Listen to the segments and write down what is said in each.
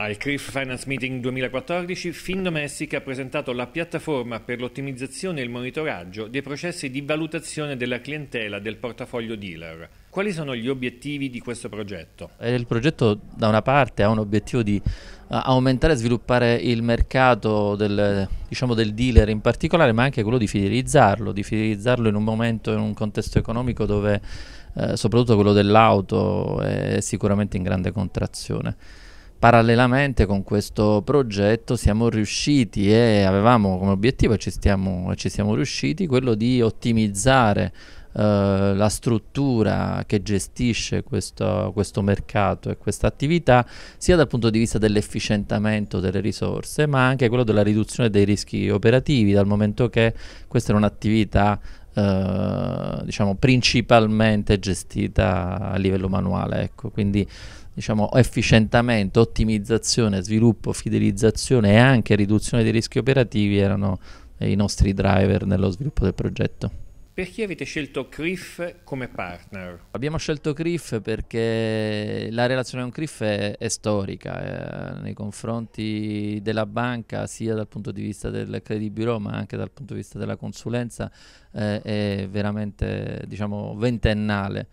Al CRIF Finance Meeting 2014 Findomestic ha presentato la piattaforma per l'ottimizzazione e il monitoraggio dei processi di valutazione della clientela del portafoglio dealer. Quali sono gli obiettivi di questo progetto? Eh, il progetto da una parte ha un obiettivo di eh, aumentare e sviluppare il mercato del, diciamo, del, dealer in particolare, ma anche quello di fidelizzarlo, di fidelizzarlo in un momento, in un contesto economico dove eh, soprattutto quello dell'auto è sicuramente in grande contrazione parallelamente con questo progetto siamo riusciti e avevamo come obiettivo, e ci, ci siamo riusciti, quello di ottimizzare eh, la struttura che gestisce questo, questo mercato e questa attività, sia dal punto di vista dell'efficientamento delle risorse, ma anche quello della riduzione dei rischi operativi, dal momento che questa è un'attività eh, diciamo principalmente gestita a livello manuale, ecco. quindi diciamo, efficientamento, ottimizzazione, sviluppo, fidelizzazione e anche riduzione dei rischi operativi erano i nostri driver nello sviluppo del progetto. Perché avete scelto Criff come partner? Abbiamo scelto Criff perché la relazione con Criff è, è, storica eh, nei confronti della banca, sia dal punto di vista del credit bureau ma anche dal punto di vista della consulenza, eh, è veramente diciamo, ventennale.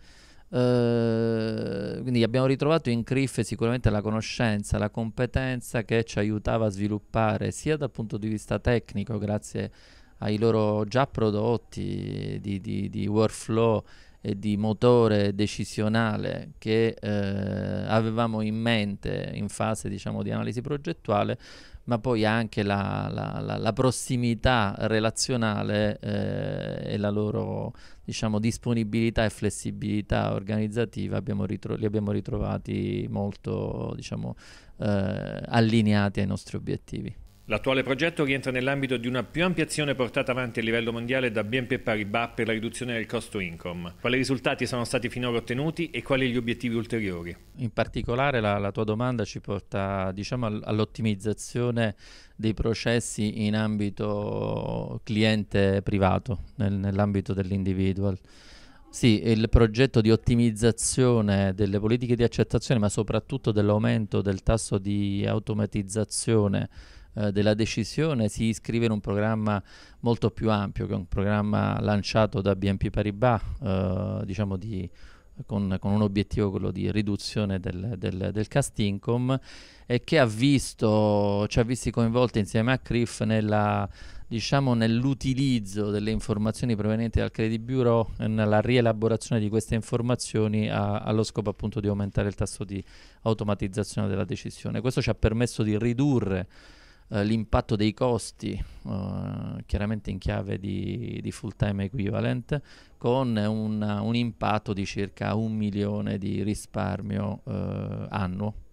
Uh, quindi abbiamo ritrovato in CRIF sicuramente la conoscenza, la competenza che ci aiutava a sviluppare sia dal punto di vista tecnico, grazie ai loro già prodotti di, di, di workflow e di motore decisionale che eh, avevamo in mente in fase diciamo, di analisi progettuale, ma poi anche la, la, la, la prossimità relazionale eh, e la loro diciamo, disponibilità e flessibilità organizzativa abbiamo ritro- li abbiamo ritrovati molto diciamo, eh, allineati ai nostri obiettivi. L'attuale progetto rientra nell'ambito di una più ampia azione portata avanti a livello mondiale da BNP Paribas per la riduzione del costo income. Quali risultati sono stati finora ottenuti e quali gli obiettivi ulteriori? In particolare la, la tua domanda ci porta diciamo, all'ottimizzazione dei processi in ambito cliente privato, nel, nell'ambito dell'individual. Sì, il progetto di ottimizzazione delle politiche di accettazione, ma soprattutto dell'aumento del tasso di automatizzazione eh, della decisione si iscrive in un programma molto più ampio, che è un programma lanciato da BNP Paribas, eh, diciamo di con, con, un obiettivo quello di riduzione del, del, del cast income e che ha visto, ci ha visti coinvolti insieme a CRIF nella, diciamo, nell'utilizzo delle informazioni provenienti dal credit bureau e nella rielaborazione di queste informazioni a, allo scopo appunto di aumentare il tasso di automatizzazione della decisione. Questo ci ha permesso di ridurre eh, l'impatto dei costi, eh, chiaramente in chiave di, di, full time equivalent, con una, un impatto di circa un milione di risparmio eh, annuo.